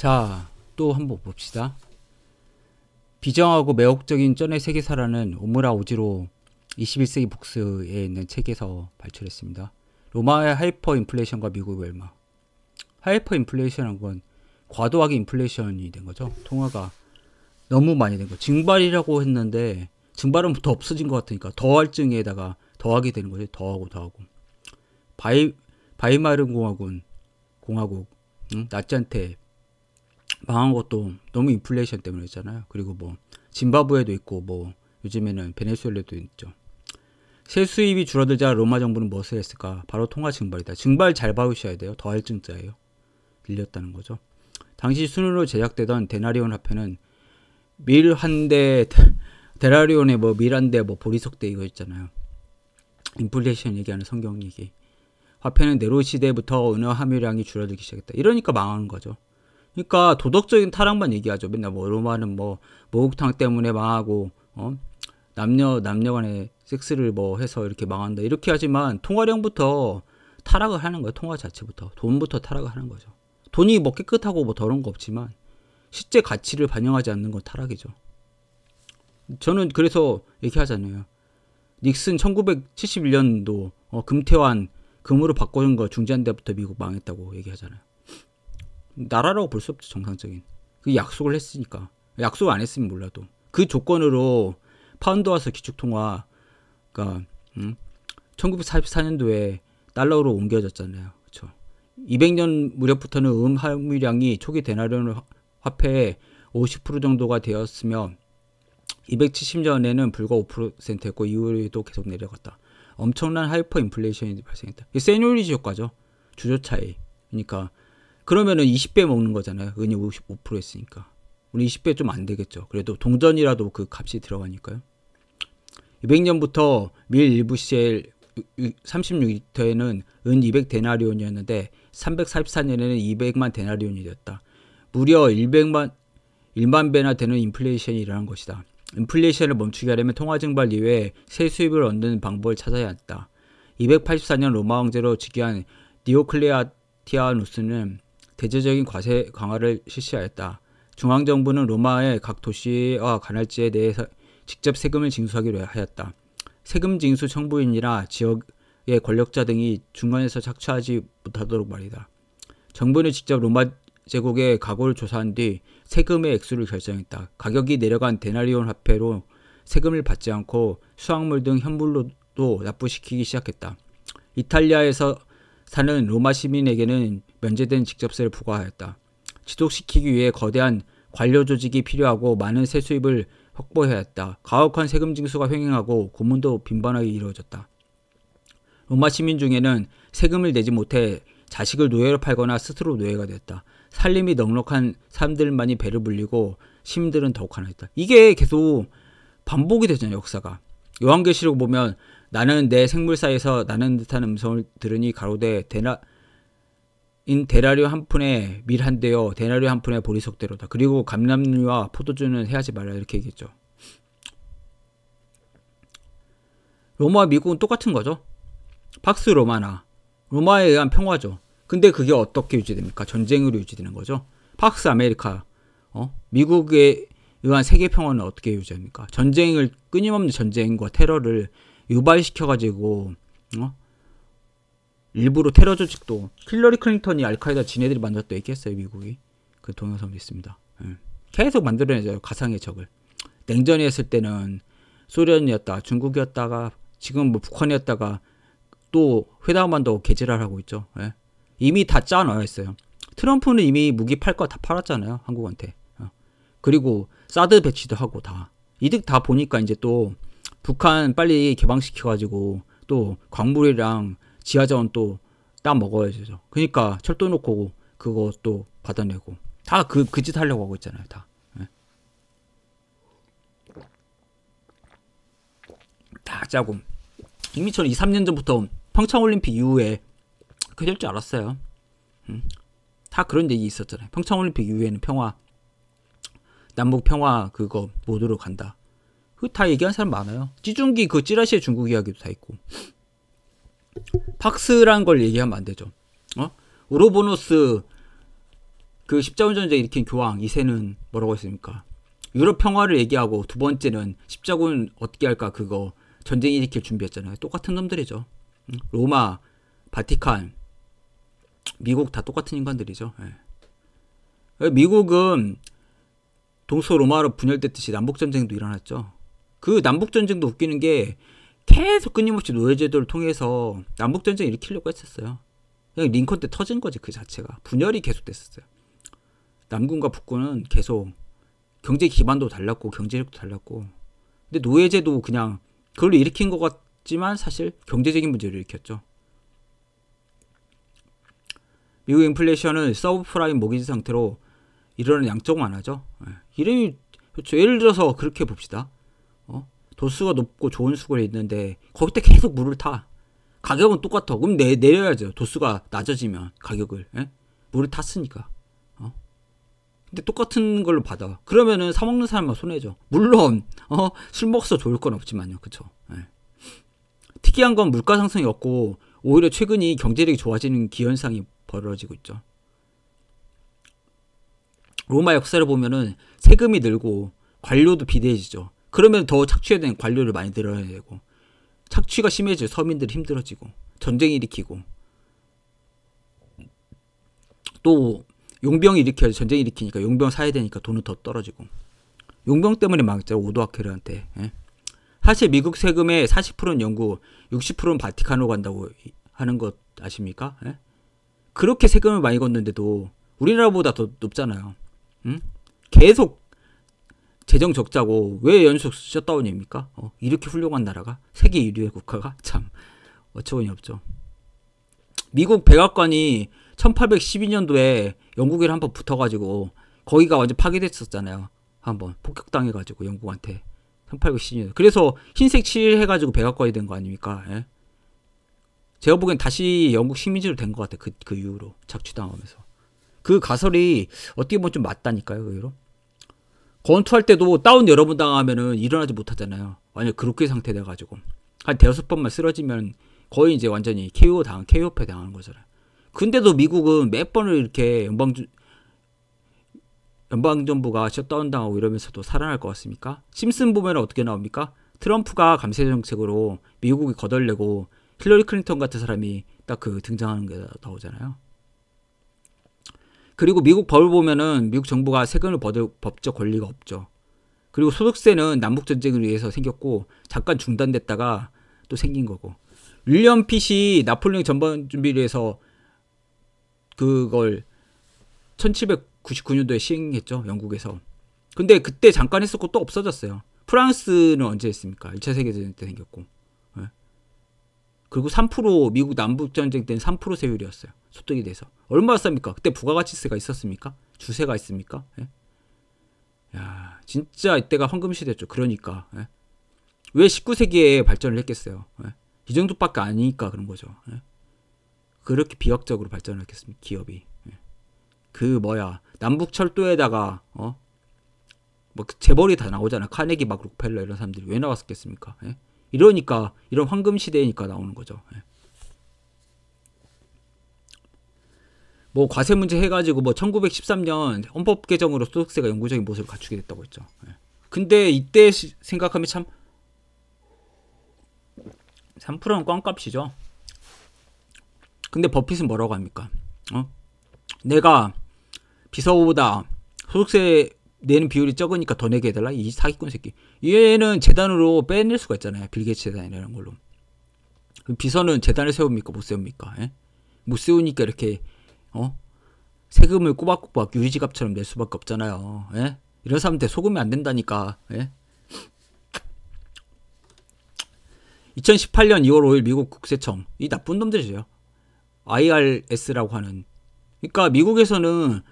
자, 또 한번 봅시다. 비정하고 매혹적인 쩐의 세계사라는 오무라 오지로 21세기 북스에 있는 책에서 발췌했습니다. 로마의 하이퍼 인플레이션과 미국의 멸마. 하이퍼 인플레이션은 건 과도하게 인플레이션이 된 거죠. 통화가 너무 많이 된 거. 증발이라고 했는데 증발은부 없어진 것 같으니까 더할증에다가 더하게 되는 거죠. 더하고 더하고. 바이 바이마른 공화군 공화국 응? 나치한테 망한 것도 너무 인플레이션 때문에 있잖아요. 그리고 뭐 짐바브웨도 있고 뭐 요즘에는 베네수엘라도 있죠. 세수입이 줄어들자 로마 정부는 무엇을 뭐 했을까? 바로 통화 증발이다. 증발 잘 봐주셔야 돼요. 더할 증자예요. 늘렸다는 거죠. 당시 순으로 제작되던 데나리온 화폐는 밀 한 대, 데나리온에 뭐 밀 한 대, 뭐 보리석 대 이거 있잖아요. 인플레이션 얘기하는 성경 얘기. 화폐는 네로 시대부터 은화 함유량이 줄어들기 시작했다. 이러니까 망하는 거죠. 그러니까 도덕적인 타락만 얘기하죠. 맨날 뭐 로마는 뭐 목욕탕 때문에 망하고 어? 남녀 남녀 간의 섹스를 뭐 해서 이렇게 망한다. 이렇게 하지만 통화량부터 타락을 하는 거예요. 통화 자체부터. 돈부터 타락을 하는 거죠. 돈이 뭐 깨끗하고 뭐 더러운 거 없지만 실제 가치를 반영하지 않는 건 타락이죠. 저는 그래서 얘기하잖아요. 닉슨 1971년도 어, 금태환 금으로 바꿔준 거 중재한 데부터 미국 망했다고 얘기하잖아요. 나라라고 볼 수 없죠 정상적인 그 약속을 했으니까 약속을 안 했으면 몰라도 그 조건으로 파운드와 서 기축통화가 그러니까, 음, 1944년도에 달러로 옮겨졌잖아요 그쵸죠 200년 무렵부터는 음함물량이 초기 대나리온 화폐의 50% 정도가 되었으며 270년에는 불과 5%였고 이후에도 계속 내려갔다. 엄청난 하이퍼 인플레이션이 발생했다. 세뇨리지 효과죠. 주조 차이. 그러니까 그러면은 20배 먹는 거잖아요. 은이 55% 했으니까. 우리 20배 좀 안 되겠죠. 그래도 동전이라도 그 값이 들어가니까요. 200년부터 밀 일부 시 36리터에는 은 200데나리온이었는데 344년에는 200만 데나리온이 됐다. 무려 100만 1만 배나 되는 인플레이션이 일어난 것이다. 인플레이션을 멈추게 하려면 통화증발 이외에 새 수입을 얻는 방법을 찾아야 했다. 284년 로마 황제로 즉위한 디오클레아티아누스는 대제적인 과세 강화를 실시하였다. 중앙정부는 로마의 각 도시와 관할지에 대해서 직접 세금을 징수하기로 하였다. 세금 징수 청부인이나 지역의 권력자 등이 중간에서 착취하지 못하도록 말이다. 정부는 직접 로마 제국의 각오를 조사한 뒤 세금의 액수를 결정했다. 가격이 내려간 데나리온 화폐로 세금을 받지 않고 수확물 등 현물로도 납부시키기 시작했다. 이탈리아에서 사는 로마 시민에게는 면제된 직접세를 부과하였다. 지속시키기 위해 거대한 관료 조직이 필요하고 많은 세수입을 확보해야 했다. 가혹한 세금 징수가 횡행하고 고문도 빈번하게 이루어졌다. 로마 시민 중에는 세금을 내지 못해 자식을 노예로 팔거나 스스로 노예가 됐다. 살림이 넉넉한 사람들만이 배를 불리고 시민들은 더욱 가난했다. 이게 계속 반복이 되잖아요, 역사가. 요한계시록 보면 나는 내 생물사에서 나는 듯한 음성을 들으니 가로되 대나 인 대라류 한 푼에 밀한대요. 대라류 한 푼에 보리석대로다. 그리고 감람류와 포도주는 해하지 말라 이렇게 얘기했죠. 로마와 미국은 똑같은 거죠. 박스 로마나 로마에 의한 평화죠. 근데 그게 어떻게 유지됩니까? 전쟁으로 유지되는 거죠. 박스 아메리카, 어? 미국에 의한 세계 평화는 어떻게 유지합니까? 전쟁을 끊임없는 전쟁과 테러를 유발시켜가지고 어? 일부러 테러 조직도 힐러리 클린턴이 알카이다 지네들이 만들었다 얘기했어요 미국이 그 동영상도 있습니다 예. 계속 만들어내죠 가상의 적을 냉전이 했을 때는 소련이었다 중국이었다가 지금 뭐 북한이었다가 또 회담만 더 개질을 하고 있죠 예. 이미 다 짜놓여 있어요 트럼프는 이미 무기 팔 거 다 팔았잖아요 한국한테 어. 그리고 사드 배치도 하고 다 이득 다 보니까 이제 또 북한 빨리 개방시켜가지고 또 광물이랑 지하자원 또따 먹어야 죠 그러니까 철도 놓고 그거 또 받아내고 다 그그 짓 하려고 하고 있잖아요. 다. 예. 다 짜고 이미철은 2, 3년 전부터 평창올림픽 이후에 그렇게 될줄 알았어요. 음. 다 그런 얘기 있었잖아요. 평창올림픽 이후에는 평화, 남북 평화 그거 모드로 간다. 그다 얘기한 사람 많아요. 찌중기 그 찌라시의 중국 이야기도 다 있고. 팍스란 걸 얘기하면 안 되죠. 어? 오로보노스 그 십자군 전쟁 일으킨 교황 이세는 뭐라고 했습니까? 유럽 평화를 얘기하고 두 번째는 십자군 어떻게 할까 그거 전쟁 일으킬 준비했잖아요. 똑같은 놈들이죠. 로마, 바티칸, 미국 다 똑같은 인간들이죠. 예. 미국은 동서 로마로 분열됐듯이 남북 전쟁도 일어났죠. 그 남북전쟁도 웃기는 게 계속 끊임없이 노예제도를 통해서 남북전쟁 을 일으키려고 했었어요. 그냥 링컨 때 터진 거지, 그 자체가. 분열이 계속 됐었어요. 남군과 북군은 계속 경제 기반도 달랐고, 경제력도 달랐고. 근데 노예제도 그냥 그걸로 일으킨 것 같지만 사실 경제적인 문제를 일으켰죠. 미국 인플레이션은 서브프라임 모기지 상태로 이는 양적 완화죠. 예. 이름이 그렇죠. 예를 들어서 그렇게 봅시다. 도수가 높고 좋은 수골이 있는데 거기다 계속 물을 타. 가격은 똑같아. 그럼 내, 내려야죠. 도수가 낮아지면 가격을. 에? 예? 물을 탔으니까. 어? 근데 똑같은 걸로 받아. 그러면은 사 먹는 사람만 손해죠. 물론 어? 술 먹어서 좋을 건 없지만요. 그쵸? 에. 예. 특이한 건 물가 상승이 없고 오히려 최근이 경제력이 좋아지는 기현상이 벌어지고 있죠. 로마 역사를 보면은 세금이 늘고 관료도 비대해지죠. 그러면 더 착취에 대한 관료를 많이 들어야 되고 착취가 심해져 서민들이 힘들어지고 전쟁 일으키고 또 용병 일으켜야 전쟁 일으키니까 용병 사야 되니까 돈은 더 떨어지고 용병 때문에 망했잖아 오도아케르한테 예? 사실 미국 세금의 40%는 영국 60%는 바티칸으로 간다고 하는 것 아십니까? 예? 그렇게 세금을 많이 걷는데도 우리나라보다 더 높잖아요 응? 계속 재정 적자고 왜 연속 셧다운입니까? 어, 이렇게 훌륭한 나라가 세계 1위의 국가가 참 어처구니 없죠. 미국 백악관이 1812년도에 영국이 한번 붙어가지고 거기가 완전 파괴됐었잖아요. 한번 폭격당해가지고 영국한테 1812년. 그래서 흰색 칠해가지고 백악관이 된 거 아닙니까? 예? 제가 보기엔 다시 영국 식민지로 된 것 같아. 그, 그 이후로. 착취당하면서. 그 가설이 어떻게 보면 좀 맞다니까요, 의외로. 그 권투할 때도 다운 여러 번 당하면은 일어나지 못하잖아요. 완전 그렇게 상태 돼가지고. 한 대여섯 번만 쓰러지면 거의 이제 완전히 KO 당 KO 패 당하는 거잖아요. 근데도 미국은 몇 번을 이렇게 연방, 연방정부가 셧다운당하고 이러면서도 살아날 것 같습니까? 심슨 보면 어떻게 나옵니까? 트럼프가 감세정책으로 미국이 거덜내고 힐러리 클린턴 같은 사람이 딱 그 등장하는 게 나오잖아요. 그리고 미국 법을 보면은 미국 정부가 세금을 버들 법적 권리가 없죠. 그리고 소득세는 남북 전쟁을 위해서 생겼고 잠깐 중단됐다가 또 생긴 거고. 윌리엄 핏이 나폴레옹 전반 준비를 위 해서 그걸 1799년도에 시행했죠. 영국에서. 근데 그때 잠깐 했었고 또 없어졌어요. 프랑스는 언제 했습니까? 1차 세계대전 때 생겼고. 그리고 3% 미국 남북전쟁 때는 3% 세율이었어요. 소득이돼서 얼마였습니까? 그때 부가가치세가 있었습니까? 주세가 있습니까? 예? 야, 진짜 이때가 황금시대였죠. 그러니까. 예? 왜 19세기에 발전을 했겠어요? 예? 이 정도밖에 아니니까 그런 거죠. 예? 그렇게 비약적으로 발전을 했겠습니까? 기업이. 예? 그 뭐야 남북철도에다가 어? 뭐 그 재벌이 다 나오잖아. 카네기 막 록펠러 이런 사람들이 왜 나왔었겠습니까? 예? 이러니까 이런 황금 시대니까 나오는 거죠. 예. 뭐 과세 문제 해가지고 뭐 1913년 헌법 개정으로 소득세가 영구적인 모습을 갖추게 됐다고 했죠. 예. 근데 이때 시, 생각하면 참 3%는 꽝값이죠. 근데 버핏은 뭐라고 합니까? 어? 내가 비서보다 소득세 내는 비율이 적으니까 더 내게 해달라 이 사기꾼 새끼 얘는 재단으로 빼낼 수가 있잖아요 빌게츠 재단이라는 걸로 비서는 재단을 세웁니까 못 세웁니까 예? 못 세우니까 이렇게 어 세금을 꼬박꼬박 유리지갑처럼 낼 수밖에 없잖아요 예? 이런 사람한테 소금이 안 된다니까 예? 2018년 2월 5일 미국 국세청 이 나쁜 놈들이죠 IRS라고 하는 그러니까 미국에서는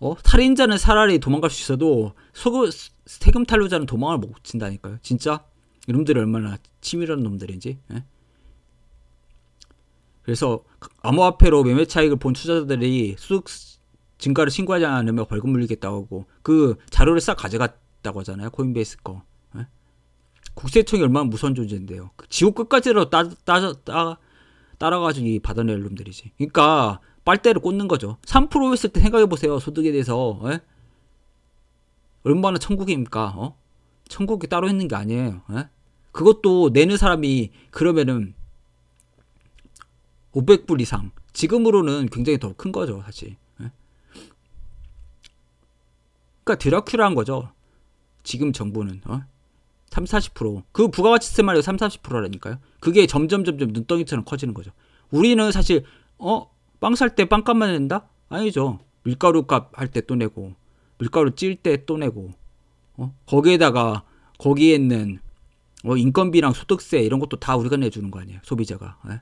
어? 살인자는 차라리 도망갈 수 있어도 소금 세금 탈루자는 도망을 못 친다니까요. 진짜 이놈들이 얼마나 치밀한 놈들인지. 예? 그래서 암호화폐로 매매 차익을 본 투자자들이 수익 증가를 신고하지 않으면 벌금 물리겠다고 하고 그 자료를 싹 가져갔다고 하잖아요. 코인베이스 거. 예? 국세청이 얼마나 무서운 존재인데요. 그 지옥 끝까지로 따, 따, 따, 따라가지고 이 받아낼 놈들이지. 그러니까 빨대를 꽂는 거죠. 3%였을 때 생각해보세요. 소득에 대해서. 에? 예? 얼마나 천국입니까? 어? 천국이 따로 있는 게 아니에요. 에? 예? 그것도 내는 사람이 그러면은 500불 이상. 지금으로는 굉장히 더 큰 거죠, 사실. 예? 그러니까 드라큘라한 거죠. 지금 정부는. 어? 30, 40%그 부가가치 세마리오 30, 40%라니까요. 그게 점점 점점 눈덩이처럼 커지는 거죠. 우리는 사실 어 빵살때 빵값만 낸다? 아니죠. 밀가루 값 할 때 또 내고, 밀가루 찔 때 또 내고, 어? 거기에다가 거기에 있는 어, 인건비랑 소득세 이런 것도 다 우리가 내주는 거 아니에요. 소비자가. 에? 예?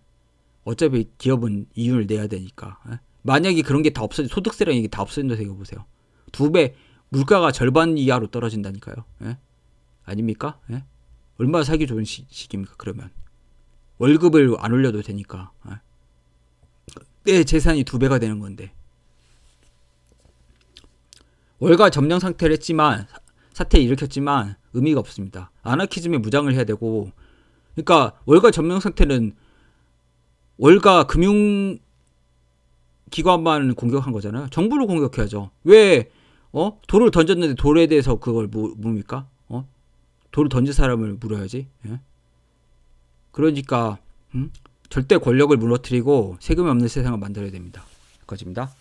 어차피 기업은 이윤을 내야 되니까. 에? 예? 만약에 그런 게 다 없어진 소득세라는게다 없어진다 생각해보세요. 두 배 물가가 절반 이하로 떨어진다니까요. 에? 예? 아닙니까? 얼마나 살기 좋은 시, 기입니까 그러면 월급을 안 올려도 되니까. 내 재산이 두 배가 되는 건데. 월가 점령 상태를 했지만 사태를 일으켰지만 의미가 없습니다. 아나키즘에 무장을 해야 되고 그러니까 월가 점령 상태는 월가 금융 기관만 공격한 거잖아요. 정부를 공격해야죠. 왜 어? 돌을 던졌는데 돌에 대해서 그걸 뭐, 뭡니까? 어? 돌을 던진 사람을 물어야지. 예? 그러니까 음? 절대 권력을 무너뜨리고 세금이 없는 세상을 만들어야 됩니다. 거짓입니다.